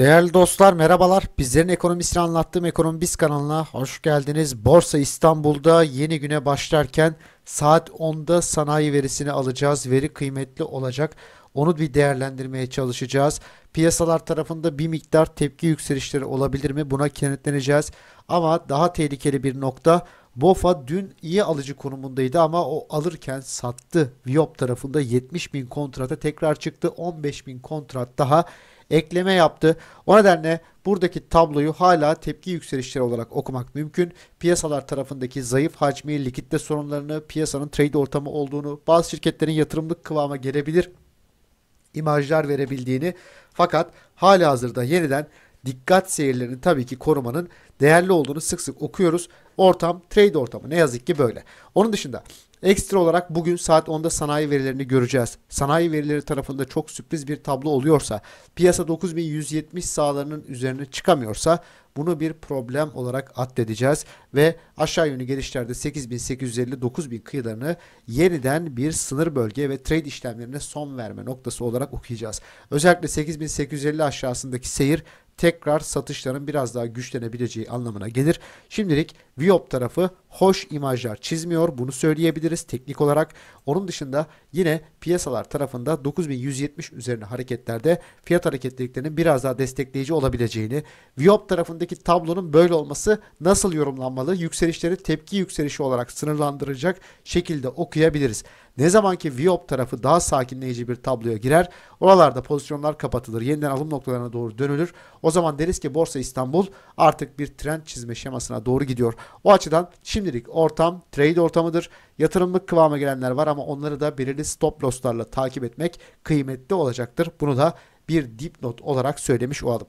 Değerli dostlar merhabalar. Bizlerin ekonomisini anlattığım Ekonomi Biz kanalına hoş geldiniz. Borsa İstanbul'da yeni güne başlarken saat 10'da sanayi verisini alacağız. Veri kıymetli olacak. Onu bir değerlendirmeye çalışacağız. Piyasalar tarafında bir miktar tepki yükselişleri olabilir mi? Buna kenetleneceğiz. Ama daha tehlikeli bir nokta BOFA dün iyi alıcı konumundaydı ama o alırken sattı. Viop tarafında 70 bin kontrata tekrar çıktı. 15 bin kontrat daha ekleme yaptı. O nedenle buradaki tabloyu hala tepki yükselişleri olarak okumak mümkün. Piyasalar tarafındaki zayıf hacmi, likitte sorunlarını, piyasanın trade ortamı olduğunu, bazı şirketlerin yatırımlık kıvama gelebilir imajlar verebildiğini fakat hala hazırda yeniden dikkat seyirlerini tabii ki korumanın değerli olduğunu sık sık okuyoruz. Ortam trade ortamı ne yazık ki böyle. Onun dışında Ekstra olarak bugün saat 10'da sanayi verilerini göreceğiz. Sanayi verileri tarafında çok sürpriz bir tablo oluyorsa, piyasa 9170 sahalarının üzerine çıkamıyorsa bunu bir problem olarak addedeceğiz ve aşağı yönlü gelişlerde 8850-9000 kıyılarını yeniden bir sınır bölge ve trade işlemlerine son verme noktası olarak okuyacağız. Özellikle 8850 aşağısındaki seyir tekrar satışların biraz daha güçlenebileceği anlamına gelir. Şimdilik Viop tarafı hoş imajlar çizmiyor. Bunu söyleyebiliriz teknik olarak. Onun dışında Yine piyasalar tarafında 9170 üzerine hareketlerde fiyat hareketliliklerinin biraz daha destekleyici olabileceğini, Viop tarafındaki tablonun böyle olması nasıl yorumlanmalı? Yükselişleri tepki yükselişi olarak sınırlandıracak şekilde okuyabiliriz. Ne zaman ki Viop tarafı daha sakinleyici bir tabloya girer, oralarda pozisyonlar kapatılır, yeniden alım noktalarına doğru dönülür. O zaman deriz ki Borsa İstanbul artık bir trend çizme şemasına doğru gidiyor. O açıdan şimdilik ortam trade ortamıdır. Yatırımlık kıvama gelenler var ama onları da belirli stop losslarla takip etmek kıymetli olacaktır. Bunu da bir dipnot olarak söylemiş olalım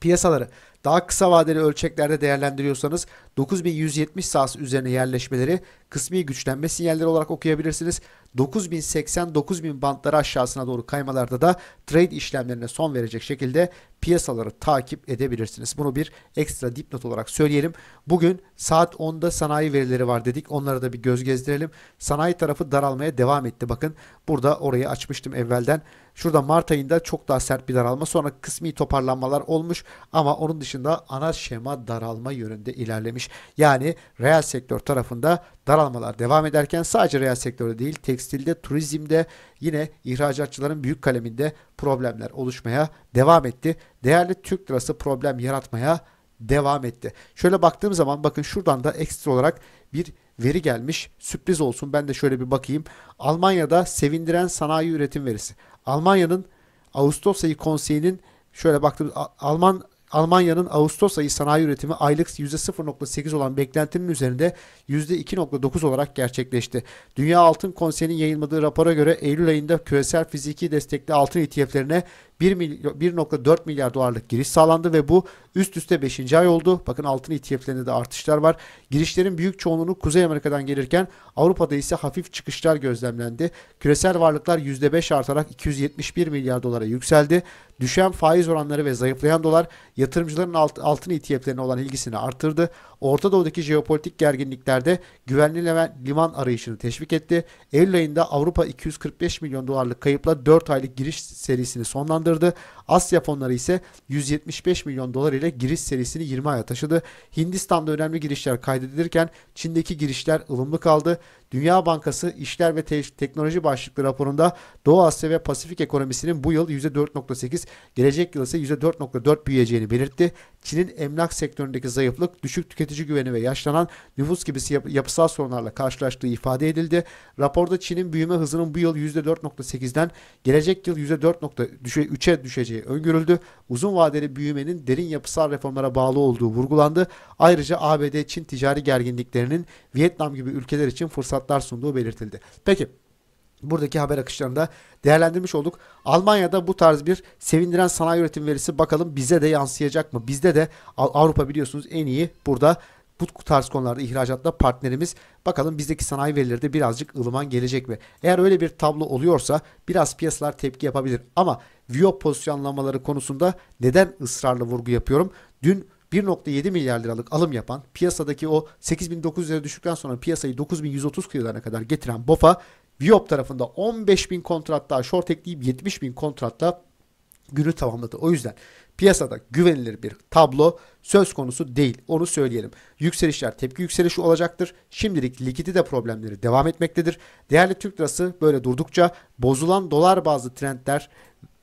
piyasaları daha kısa vadeli ölçeklerde değerlendiriyorsanız 9170 sahası üzerine yerleşmeleri kısmi güçlenme sinyalleri olarak okuyabilirsiniz. 9080-9000 bantları aşağısına doğru kaymalarda da trade işlemlerine son verecek şekilde piyasaları takip edebilirsiniz. Bunu bir ekstra dipnot olarak söyleyelim. Bugün saat 10'da sanayi verileri var dedik. Onlara da bir göz gezdirelim. Sanayi tarafı daralmaya devam etti. Bakın burada orayı açmıştım evvelden. Şurada Mart ayında çok daha sert bir daralma sonra kısmi toparlanmalar olmuş ama onun dışında ana şema daralma yönünde ilerlemiş. Yani reel sektör tarafında daralmalar devam ederken sadece reel sektörde değil tekstilde, turizmde yine ihracatçıların büyük kaleminde problemler oluşmaya devam etti. Değerli Türk lirası problem yaratmaya devam etti. Şöyle baktığım zaman bakın şuradan da ekstra olarak bir veri gelmiş. Sürpriz olsun ben de şöyle bir bakayım. Almanya'da sevindiren sanayi üretim verisi. Almanya'nın Ağustos ayı konseyinin şöyle baktığımız Alman Almanya'nın Ağustos ayı sanayi üretimi aylık %0.8 olan beklentinin üzerinde %2.9 olarak gerçekleşti. Dünya Altın Konseyi'nin yayınladığı rapora göre Eylül ayında küresel fiziki destekli altın ETF'lerine 1.4 milyar dolarlık giriş sağlandı ve bu üst üste 5. ay oldu. Bakın altın ETF'lerinde de artışlar var. Girişlerin büyük çoğunluğu Kuzey Amerika'dan gelirken Avrupa'da ise hafif çıkışlar gözlemlendi. Küresel varlıklar %5 artarak 271 milyar dolara yükseldi. Düşen faiz oranları ve zayıflayan dolar yatırımcıların alt, altın ETF'lerine olan ilgisini arttırdı. Orta Doğu'daki jeopolitik gerginliklerde güvenli liman arayışını teşvik etti. Eylül ayında Avrupa 245 milyon dolarlık kayıpla 4 aylık giriş serisini sonlandı hızlandırdı. Asya fonları ise 175 milyon dolar ile giriş serisini 20 aya taşıdı. Hindistan'da önemli girişler kaydedilirken Çin'deki girişler ılımlı kaldı. Dünya Bankası İşler ve Te Teknoloji başlıklı raporunda Doğu Asya ve Pasifik ekonomisinin bu yıl %4.8, gelecek yıl ise %4.4 büyüyeceğini belirtti. Çin'in emlak sektöründeki zayıflık, düşük tüketici güveni ve yaşlanan nüfus gibi yap yapısal sorunlarla karşılaştığı ifade edildi. Raporda Çin'in büyüme hızının bu yıl %4.8'den gelecek yıl %4.3'e %3'e düşeceği öngörüldü. Uzun vadeli büyümenin derin yapısal reformlara bağlı olduğu vurgulandı. Ayrıca ABD-Çin ticari gerginliklerinin Vietnam gibi ülkeler için fırsatlar sunduğu belirtildi. Peki buradaki haber akışlarında değerlendirmiş olduk. Almanya'da bu tarz bir sevindiren sanayi üretim verisi bakalım bize de yansıyacak mı? Bizde de Avrupa biliyorsunuz en iyi burada bu tarz konularda ihracatta partnerimiz. Bakalım bizdeki sanayi verileri de birazcık ılıman gelecek mi? Eğer öyle bir tablo oluyorsa biraz piyasalar tepki yapabilir. Ama Viyop pozisyonlamaları konusunda neden ısrarla vurgu yapıyorum? Dün 1.7 milyar liralık alım yapan piyasadaki o 8900'lere düştükten sonra piyasayı 9130 kıyılarına kadar getiren BOFA Viyop tarafında 15 bin kontrat short ekleyip 70 bin kontratla günü tamamladı. O yüzden piyasada güvenilir bir tablo söz konusu değil. Onu söyleyelim. Yükselişler tepki yükselişi olacaktır. Şimdilik likidite problemleri devam etmektedir. Değerli Türk lirası böyle durdukça bozulan dolar bazlı trendler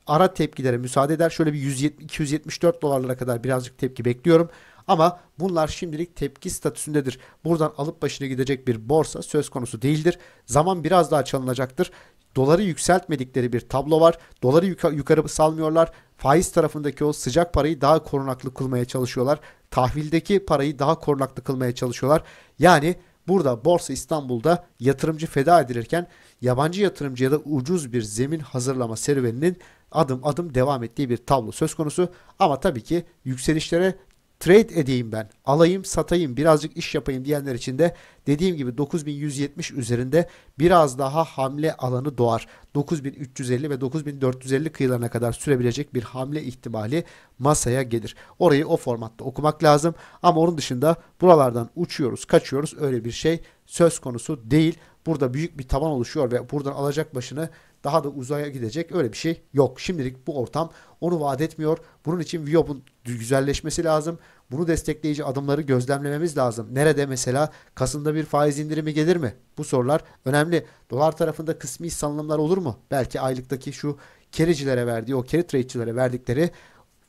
ara tepkilere müsaade eder. Şöyle bir 170, 274 dolarlara kadar birazcık tepki bekliyorum. Ama bunlar şimdilik tepki statüsündedir. Buradan alıp başına gidecek bir borsa söz konusu değildir. Zaman biraz daha çalınacaktır. Doları yükseltmedikleri bir tablo var. Doları yukarı, salmıyorlar. Faiz tarafındaki o sıcak parayı daha korunaklı kılmaya çalışıyorlar. Tahvildeki parayı daha korunaklı kılmaya çalışıyorlar. Yani burada Borsa İstanbul'da yatırımcı feda edilirken yabancı yatırımcıya da ucuz bir zemin hazırlama serüveninin adım adım devam ettiği bir tablo söz konusu. Ama tabii ki yükselişlere trade edeyim ben, alayım, satayım, birazcık iş yapayım diyenler için de dediğim gibi 9170 üzerinde biraz daha hamle alanı doğar. 9350 ve 9450 kıyılarına kadar sürebilecek bir hamle ihtimali masaya gelir. Orayı o formatta okumak lazım ama onun dışında buralardan uçuyoruz, kaçıyoruz öyle bir şey söz konusu değil. Burada büyük bir taban oluşuyor ve buradan alacak başını daha da uzaya gidecek öyle bir şey yok. Şimdilik bu ortam onu vaat etmiyor. Bunun için Viop'un güzelleşmesi lazım. Bunu destekleyici adımları gözlemlememiz lazım. Nerede mesela Kasım'da bir faiz indirimi gelir mi? Bu sorular önemli. Dolar tarafında kısmi salınımlar olur mu? Belki aylıktaki şu kericilere verdiği o keri trade'çilere verdikleri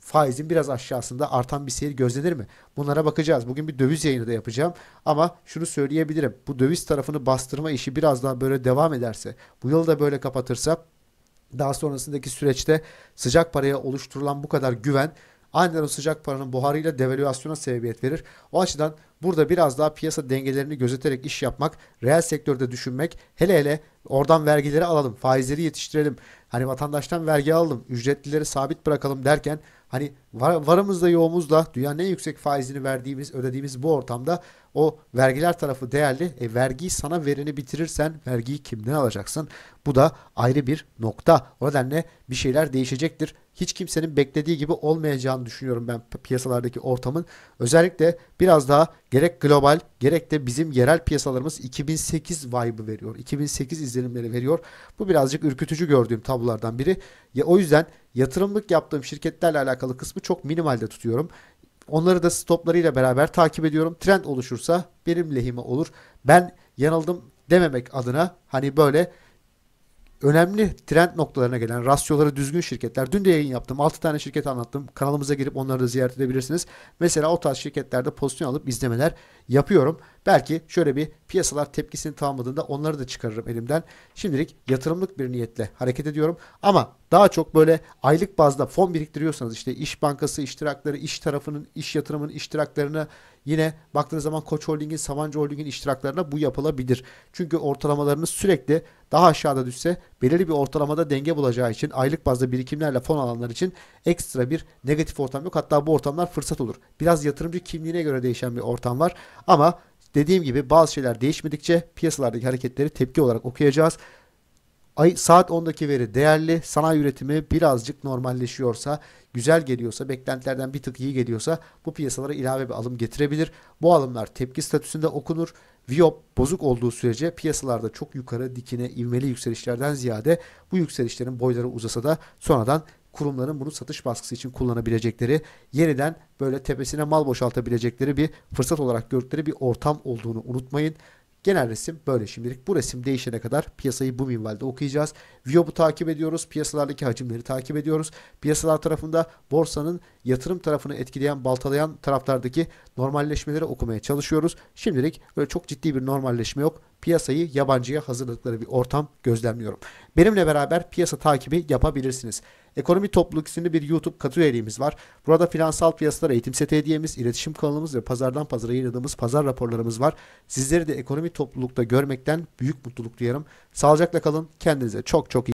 faizin biraz aşağısında artan bir seyir gözlenir mi? Bunlara bakacağız. Bugün bir döviz yayını da yapacağım ama şunu söyleyebilirim. Bu döviz tarafını bastırma işi biraz daha böyle devam ederse, bu yılı da böyle kapatırsa daha sonrasındaki süreçte sıcak paraya oluşturulan bu kadar güven aniden o sıcak paranın buharıyla devalüasyona sebebiyet verir. O açıdan burada biraz daha piyasa dengelerini gözeterek iş yapmak, reel sektörde düşünmek, hele hele oradan vergileri alalım, faizleri yetiştirelim, hani vatandaştan vergi alalım, ücretlileri sabit bırakalım derken Hani var, varımızla yoğumuzla dünyanın en yüksek faizini verdiğimiz, ödediğimiz bu ortamda o vergiler tarafı değerli. E, vergiyi sana vereni bitirirsen vergiyi kimden alacaksın? Bu da ayrı bir nokta. O nedenle bir şeyler değişecektir. Hiç kimsenin beklediği gibi olmayacağını düşünüyorum ben piyasalardaki ortamın. Özellikle biraz daha gerek global gerek de bizim yerel piyasalarımız 2008 vibe'ı veriyor. 2008 izlenimleri veriyor. Bu birazcık ürkütücü gördüğüm tablolardan biri. Ya o yüzden yatırımlık yaptığım şirketlerle alakalı kısmı çok minimalde tutuyorum. Onları da stoplarıyla beraber takip ediyorum. Trend oluşursa benim lehime olur. Ben yanıldım dememek adına hani böyle önemli trend noktalarına gelen rasyoları düzgün şirketler. Dün de yayın yaptım. 6 tane şirket anlattım. Kanalımıza girip onları da ziyaret edebilirsiniz. Mesela o tarz şirketlerde pozisyon alıp izlemeler yapıyorum. Belki şöyle bir piyasalar tepkisini tamamladığında onları da çıkarırım elimden. Şimdilik yatırımlık bir niyetle hareket ediyorum. Ama daha çok böyle aylık bazda fon biriktiriyorsanız işte iş bankası iştirakları, iş tarafının, iş yatırımının iştiraklarını yine baktığınız zaman Koç Holding'in, Sabancı Holding'in iştiraklarına bu yapılabilir. Çünkü ortalamalarınız sürekli daha aşağıda düşse belirli bir ortalamada denge bulacağı için aylık bazda birikimlerle fon alanlar için ekstra bir negatif ortam yok. Hatta bu ortamlar fırsat olur. Biraz yatırımcı kimliğine göre değişen bir ortam var. Ama Dediğim gibi bazı şeyler değişmedikçe piyasalardaki hareketleri tepki olarak okuyacağız. Ay, saat 10'daki veri değerli. Sanayi üretimi birazcık normalleşiyorsa, güzel geliyorsa, beklentilerden bir tık iyi geliyorsa bu piyasalara ilave bir alım getirebilir. Bu alımlar tepki statüsünde okunur. Viyop bozuk olduğu sürece piyasalarda çok yukarı dikine ivmeli yükselişlerden ziyade bu yükselişlerin boyları uzasa da sonradan kurumların bunu satış baskısı için kullanabilecekleri, yeniden böyle tepesine mal boşaltabilecekleri bir fırsat olarak gördükleri bir ortam olduğunu unutmayın. Genel resim böyle şimdilik. Bu resim değişene kadar piyasayı bu minvalde okuyacağız. Viop'u takip ediyoruz. Piyasalardaki hacimleri takip ediyoruz. Piyasalar tarafında borsanın yatırım tarafını etkileyen, baltalayan taraflardaki normalleşmeleri okumaya çalışıyoruz. Şimdilik böyle çok ciddi bir normalleşme yok piyasayı yabancıya hazırlıkları bir ortam gözlemliyorum. Benimle beraber piyasa takibi yapabilirsiniz. Ekonomi Topluluk isimli bir YouTube katı üyeliğimiz var. Burada finansal piyasalar eğitim seti hediyemiz, iletişim kanalımız ve pazardan pazara yayınladığımız pazar raporlarımız var. Sizleri de ekonomi toplulukta görmekten büyük mutluluk duyarım. Sağlıcakla kalın. Kendinize çok çok iyi